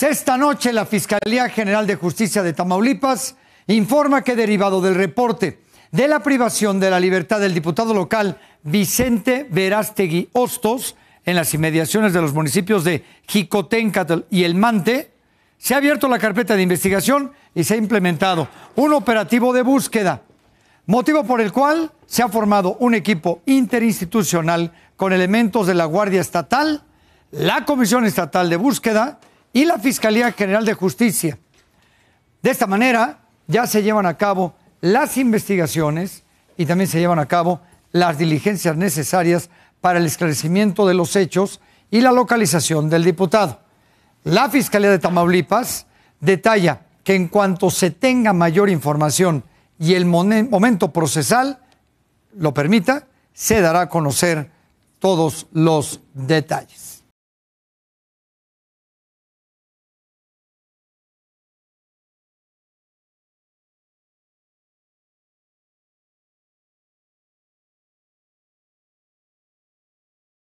Pues esta noche la Fiscalía General de Justicia de Tamaulipas informa que derivado del reporte de la privación de la libertad del diputado local Vicente Verástegui Hostos en las inmediaciones de los municipios de Jicoténcatl y El Mante, se ha abierto la carpeta de investigación y se ha implementado un operativo de búsqueda, motivo por el cual se ha formado un equipo interinstitucional con elementos de la Guardia Estatal, la Comisión Estatal de Búsqueda, y la Fiscalía General de Justicia. De esta manera ya se llevan a cabo las investigaciones y también se llevan a cabo las diligencias necesarias para el esclarecimiento de los hechos y la localización del diputado. La Fiscalía de Tamaulipas detalla que en cuanto se tenga mayor información y el momento procesal lo permita, se dará a conocer todos los detalles.